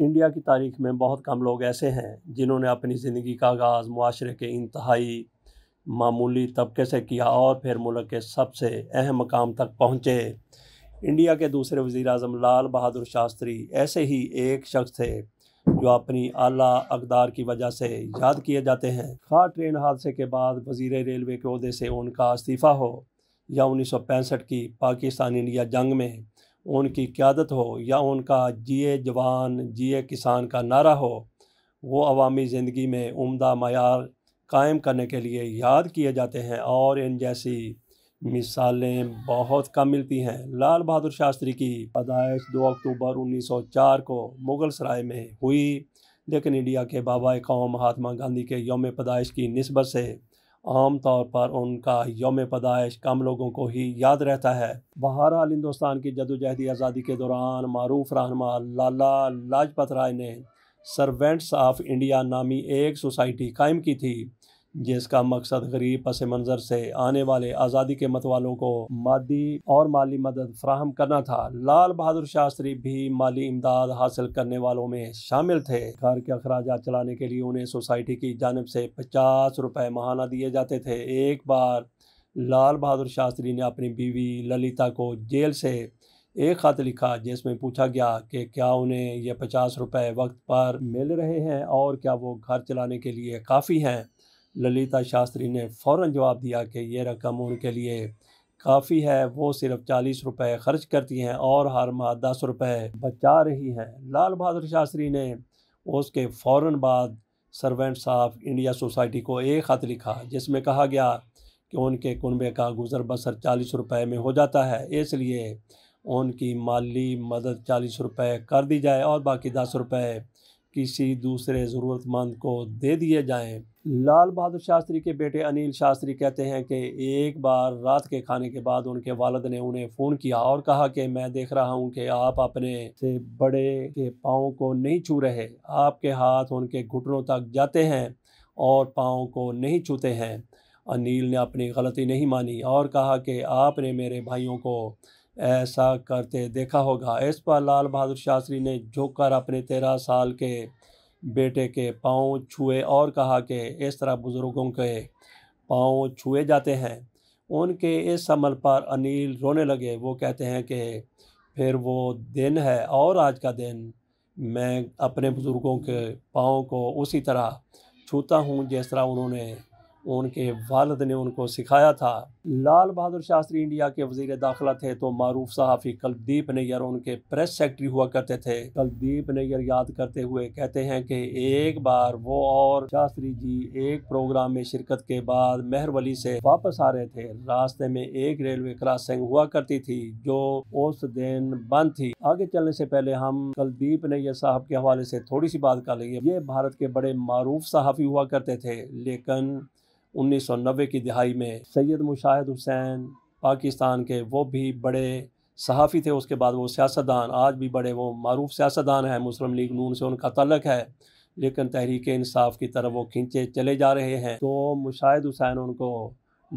India की तारीख में बहुत कम लोग ऐसे हैं जिन्होंने अपनी ज़िंदगी का आगाज़ माशरे के इंतहाई मामूली तबके से किया और फिर मुल्क के सबसे अहम मकाम तक पहुँचे इंडिया के दूसरे वज़ी अजम लाल बहादुर शास्त्री ऐसे ही एक शख्स थे जो अपनी आला अकदार की वजह से याद किए जाते हैं खास ट्रेन हादसे के बाद वजीर रेलवे के अहदे से उनका इस्तीफ़ा हो या उन्नीस सौ पैंसठ की पाकिस्तान इंडिया जंग में उनकी क्यादत हो या उनका जिए जवान जिए किसान का नारा हो वो अवामी ज़िंदगी में उम्दा मैार कायम करने के लिए याद किए जाते हैं और इन जैसी मिसालें बहुत कम मिलती हैं लाल बहादुर शास्त्री की पैदाइश 2 अक्टूबर 1904 को मुग़ल सराय में हुई लेकिन इंडिया के बाबा कौम महात्मा गांधी के योम पैदाइश की नस्बत से आम तौर पर उनका योम पैदाइश कम लोगों को ही याद रहता है बहरहाल हिंदुस्तान की जदोजहदी आज़ादी के दौरान मरूफ रहनमा लाला लाजपत राय ने सर्वेंट्स ऑफ इंडिया नामी एक सोसाइटी कायम की थी जिसका मकसद गरीब पस मंजर से आने वाले आज़ादी के मतवालों को मादी और माली मदद फ्राहम करना था लाल बहादुर शास्त्री भी माली इमदाद हासिल करने वालों में शामिल थे घर के अखराज चलाने के लिए उन्हें सोसाइटी की जानब से पचास रुपये महाना दिए जाते थे एक बार लाल बहादुर शास्त्री ने अपनी बीवी ललिता को जेल से एक खत लिखा जिसमें पूछा गया कि क्या उन्हें यह पचास रुपये वक्त पर मिल रहे हैं और क्या वो घर चलाने के लिए काफ़ी हैं ललिता शास्त्री ने फ़ौर जवाब दिया कि यह रकम उनके लिए काफ़ी है वो सिर्फ चालीस रुपये खर्च करती हैं और हर माह दस रुपये बचा रही हैं लाल बहादुर शास्त्री ने उसके फ़ौर बाद सर्वेंट्स ऑफ इंडिया सोसाइटी को एक ख़त लिखा जिसमें कहा गया कि उनके कुनबे का गुजर बसर चालीस रुपये में हो जाता है इसलिए उनकी माली मदद चालीस रुपये कर दी जाए और बाकी दस रुपये किसी दूसरे ज़रूरतमंद को दे दिए जाएं। लाल बहादुर शास्त्री के बेटे अनिल शास्त्री कहते हैं कि एक बार रात के खाने के बाद उनके वालद ने उन्हें फ़ोन किया और कहा कि मैं देख रहा हूं कि आप अपने से बड़े के पाँव को नहीं छू रहे आपके हाथ उनके घुटनों तक जाते हैं और पाँव को नहीं छूते हैं अनिल ने अपनी गलती नहीं मानी और कहा कि आपने मेरे भाइयों को ऐसा करते देखा होगा इस पर लाल बहादुर शास्त्री ने झुककर अपने तेरह साल के बेटे के पाँव छुए और कहा कि इस तरह बुज़ुर्गों के पाँव छुए जाते हैं उनके इस अमल पर अनिल रोने लगे वो कहते हैं कि फिर वो दिन है और आज का दिन मैं अपने बुज़ुर्गों के पाँव को उसी तरह छूता हूँ जिस तरह उन्होंने उनके वालद ने उनको सिखाया था लाल बहादुर शास्त्री इंडिया के वजीर दाखिला थे तो मारूफ सहाफ़ी कलदीप नैयर उनके प्रेस सेक्रेटरी हुआ करते थे कलदीप नैयर याद करते हुए कहते हैं कि एक बार वो और शास्त्री जी एक प्रोग्राम में शिरकत के बाद मेहरवली से वापस आ रहे थे रास्ते में एक रेलवे क्रॉसिंग हुआ करती थी जो उस दिन बंद थी आगे चलने से पहले हम कलदीप नैयर साहब के हवाले से थोड़ी सी बात कर लेंगे ये भारत के बड़े मारूफ सहाफ़ी हुआ करते थे लेकिन उन्नीस सौ नब्बे की दिहाई में सैयद मुशाहिद हुसैन पाकिस्तान के वो भी बड़े सहाफ़ी थे उसके बाद वो सियासतदान आज भी बड़े वो मरूफ सियासतदान हैं मुस्लिम लीग नून से उनका तलक है लेकिन तहरीक इंसाफ की तरफ वो खींचे चले जा रहे हैं तो मुशाहिद हुसैन उनको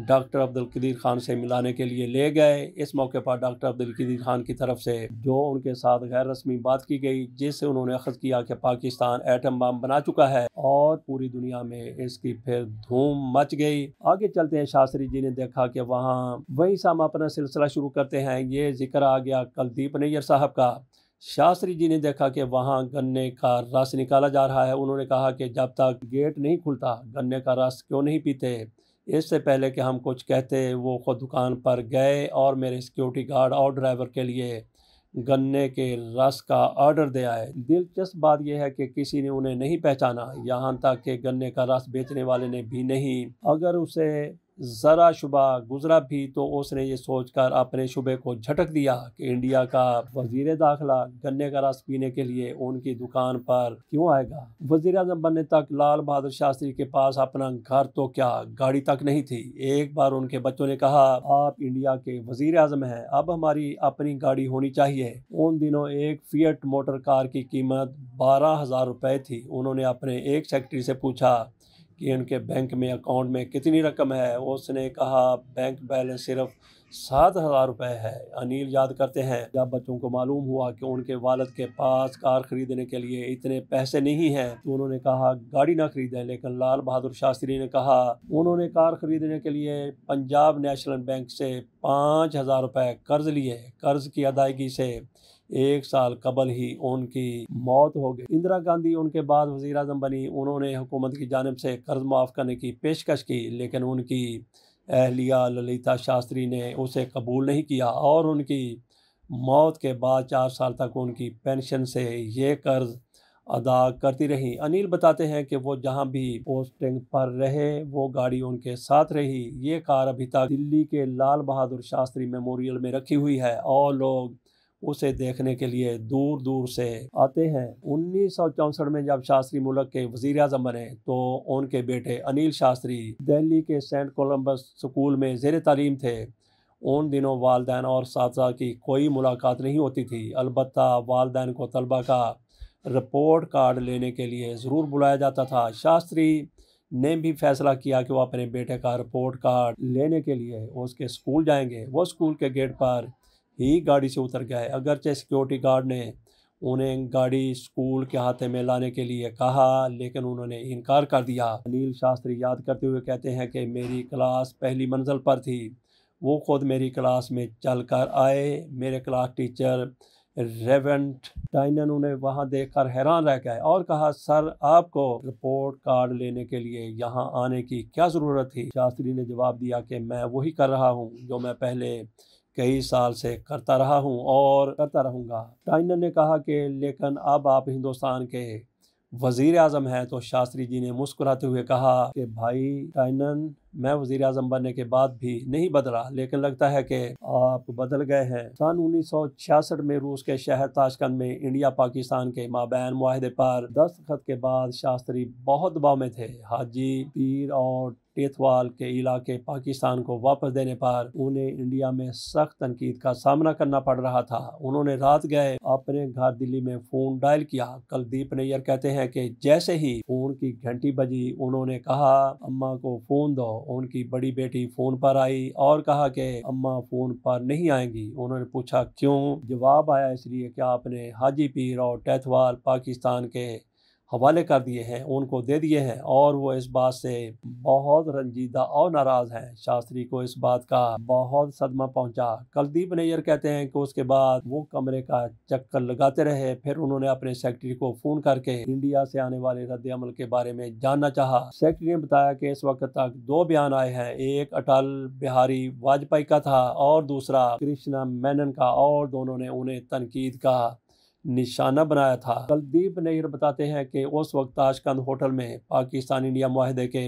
डॉक्टर अब्दुल कदीर खान से मिलाने के लिए ले गए इस मौके पर डॉक्टर अब्दुल कदीर खान की तरफ से जो उनके साथ गैर रस्मी बात की गई जिससे उन्होंने अखज किया कि पाकिस्तान एटम बम बना चुका है और पूरी दुनिया में इसकी फिर धूम मच गई आगे चलते हैं शास्त्री जी ने देखा कि वहाँ वही साम अपना सिलसिला शुरू करते हैं ये जिक्र आ गया कलदीप नैयर साहब का शास्त्री जी ने देखा कि वहाँ गन्ने का रस निकाला जा रहा है उन्होंने कहा कि जब तक गेट नहीं खुलता गन्ने का रस क्यों नहीं पीते इससे पहले कि हम कुछ कहते वो खुद दुकान पर गए और मेरे सिक्योरिटी गार्ड और ड्राइवर के लिए गन्ने के रस का ऑर्डर दे आए दिलचस्प बात यह है कि किसी ने उन्हें नहीं पहचाना यहाँ तक कि गन्ने का रस बेचने वाले ने भी नहीं अगर उसे ज़रा शुबा गुज़रा भी तो उसने ये सोचकर अपने शुबे को झटक दिया कि इंडिया का वजीर दाखिला गन्ने का रस पीने के लिए उनकी दुकान पर क्यों आएगा वजीर अजम बनने तक लाल बहादुर शास्त्री के पास अपना घर तो क्या गाड़ी तक नहीं थी एक बार उनके बच्चों ने कहा आप इंडिया के वजीर अजम हैं अब हमारी अपनी गाड़ी होनी चाहिए उन दिनों एक फियट मोटर कार की कीमत बारह हजार रुपए थी उन्होंने अपने एक सेक्रेटरी से पूछा कि इनके बैंक में अकाउंट में कितनी रकम है उसने कहा बैंक बैलेंस सिर्फ सात हज़ार रुपये है अनिल याद करते हैं जब बच्चों को मालूम हुआ कि उनके वालद के पास कार खरीदने के लिए इतने पैसे नहीं हैं तो उन्होंने कहा गाड़ी ना खरीदें लेकिन लाल बहादुर शास्त्री ने कहा उन्होंने कार खरीदने के लिए पंजाब नेशनल बैंक से पाँच हज़ार रुपये कर्ज लिए कर्ज की अदायगी से एक साल कबल ही उनकी मौत हो गई इंदिरा गांधी उनके बाद वजी अजम बनी उन्होंने हुकूमत की जानब से कर्ज माफ़ करने की पेशकश की लेकिन उनकी अहलिया ललिता शास्त्री ने उसे कबूल नहीं किया और उनकी मौत के बाद चार साल तक उनकी पेंशन से ये कर्ज अदा करती रही अनिल बताते हैं कि वो जहां भी पोस्टिंग पर रहे वो गाड़ी उनके साथ रही ये कार अभी तक दिल्ली के लाल बहादुर शास्त्री मेमोरियल में रखी हुई है और लोग उसे देखने के लिए दूर दूर से आते हैं उन्नीस में जब शास्त्री मुल्क के वजीर अजम बने तो उनके बेटे अनिल शास्त्री दिल्ली के सेंट कोलम्बस स्कूल में जेर तालीम थे उन दिनों वालदेन और साथ की कोई मुलाकात नहीं होती थी अलबत् वालदेन को तलबा का रिपोर्ट कार्ड लेने के लिए ज़रूर बुलाया जाता था शास्त्री ने भी फैसला किया कि वह अपने बेटे का रिपोर्ट कार्ड लेने के लिए उसके स्कूल जाएंगे वो स्कूल के गेट पर ही गाड़ी से उतर गए अगरचे सिक्योरिटी गार्ड ने उन्हें गाड़ी स्कूल के हाथे में लाने के लिए कहा लेकिन उन्होंने इनकार कर दिया अनिल शास्त्री याद करते हुए कहते हैं कि मेरी क्लास पहली मंजिल पर थी वो खुद मेरी क्लास में चल कर आए मेरे क्लास टीचर रेवेंट टाइनन उन्हें वहाँ देखकर हैरान रह गए और कहा सर आपको रिपोर्ट कार्ड लेने के लिए यहाँ आने की क्या ज़रूरत थी शास्त्री ने जवाब दिया कि मैं वही कर रहा हूँ जो मैं पहले कई साल से करता रहा हूँ और करता रहूँगा टाइनर ने कहा कि लेकिन अब आप हिंदुस्तान के वजीर आजम हैं तो शास्त्री जी ने मुस्कुराते हुए कहा कि भाई टाइनन मैं वजीर अजम बनने के बाद भी नहीं बदला लेकिन लगता है कि आप बदल गए हैं सन उन्नीस सौ छियासठ में रूस के शहर ताशकंद में इंडिया पाकिस्तान के माबैन मुहिदे पर दस्तखत के बाद शास्त्री बहुत दबाव में थे हाजी पीर और टेथवाल के इलाके पाकिस्तान को वापस देने पर उन्हें इंडिया में सख्त तनकीद का सामना करना पड़ रहा था उन्होंने रात गए अपने घर दिल्ली में फोन डायल किया कलदीप नैयर कहते हैं कि जैसे ही फोन की घंटी बजी उन्होंने कहा अम्मा को फोन दो उनकी बड़ी बेटी फोन पर आई और कहा कि अम्मा फोन पर नहीं आएंगी उन्होंने पूछा क्यों जवाब आया इसलिए कि आपने हाजी पीर और टैथवाल पाकिस्तान के हवाले कर दिए हैं उनको दे दिए हैं और वो इस बात से बहुत रंजीदा और नाराज़ हैं शास्त्री को इस बात का बहुत सदमा पहुंचा कलदीप नैयर कहते हैं कि उसके बाद वो कमरे का चक्कर लगाते रहे फिर उन्होंने अपने सेक्रेटरी को फ़ोन करके इंडिया से आने वाले रद्द अमल के बारे में जानना चाह सेक्रेटरी ने बताया कि इस वक्त तक दो बयान आए हैं एक अटल बिहारी वाजपेयी का था और दूसरा कृष्णा मैनन का और दोनों ने उन्हें तनकीद कहा निशाना बनाया था कलदीप नैयर बताते हैं कि उस वक्त ताशकंद होटल में पाकिस्तान इंडिया माहदे के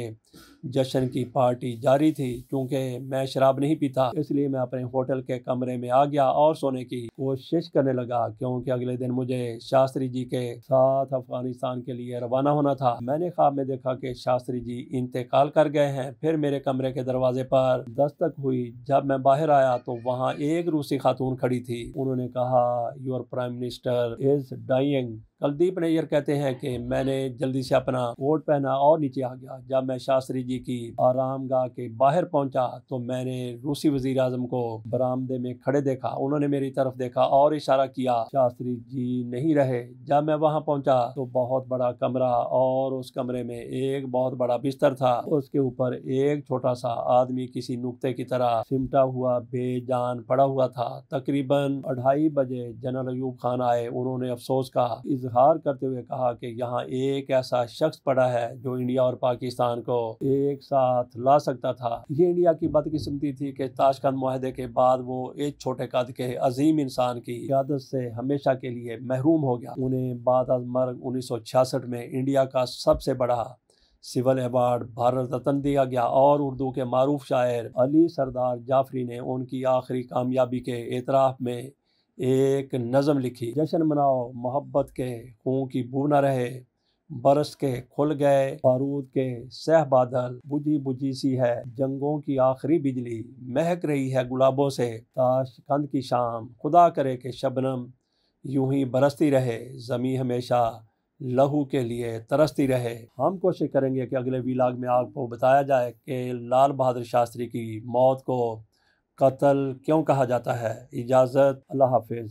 जश्न की पार्टी जारी थी क्योंकि मैं शराब नहीं पीता इसलिए मैं अपने होटल के कमरे में आ गया और सोने की कोशिश करने लगा क्योंकि अगले दिन मुझे शास्त्री जी के साथ अफगानिस्तान के लिए रवाना होना था मैंने ख्वाब में देखा कि शास्त्री जी इंतकाल कर गए हैं फिर मेरे कमरे के दरवाजे पर दस्तक हुई जब मैं बाहर आया तो वहाँ एक रूसी खातून खड़ी थी उन्होंने कहा your prime minister is dying Kuldip Nayar कहते हैं कि मैंने जल्दी से अपना कोट पहना और नीचे आ गया जब मैं शास्त्री जी की आराम गाह के बाहर पहुंचा तो मैंने रूसी वजीर आजम को बरामदे में खड़े देखा उन्होंने मेरी तरफ देखा और इशारा किया शास्त्री जी नहीं रहे जब मैं वहां पहुंचा तो बहुत बड़ा कमरा और उस कमरे में एक बहुत बड़ा बिस्तर था उसके ऊपर एक छोटा सा आदमी किसी नुकते की तरह सिमटा हुआ बेजान पड़ा हुआ था तकरीबन अढ़ाई बजे जनरल अयूब खान आए उन्होंने अफसोस का इजहार करते हुए कहा कि यहाँ एक ऐसा शख्स पड़ा है जो इंडिया और पाकिस्तान को एक साथ ला सकता था ये इंडिया की बदकिस्मती थी कि ताशकंद माहे के बाद वो एक छोटे कद के अजीम इंसान की यादत से हमेशा के लिए महरूम हो गया उन्हें बाद मर्ग उन्नीस में इंडिया का सबसे बड़ा सिविल अवार्ड भारत रत्न दिया गया और उर्दू के मरूफ शायर अली सरदार जाफरी ने उनकी आखिरी कामयाबी के एतराफ़ में एक नज़म लिखी जश्न मनाओ मोहब्बत के खूँ की बू न रहे बरस के खुल गए बारूद के सह बादल बुझी बुझी सी है जंगों की आखिरी बिजली महक रही है गुलाबों से ताश कंद की शाम खुदा करे के शबनम यूं ही बरसती रहे ज़मी हमेशा लहू के लिए तरसती रहे हम कोशिश करेंगे कि अगले वीलाग में आपको बताया जाए कि लाल बहादुर शास्त्री की मौत को कत्ल क्यों कहा जाता है इजाज़त अल्लाह हाफिज़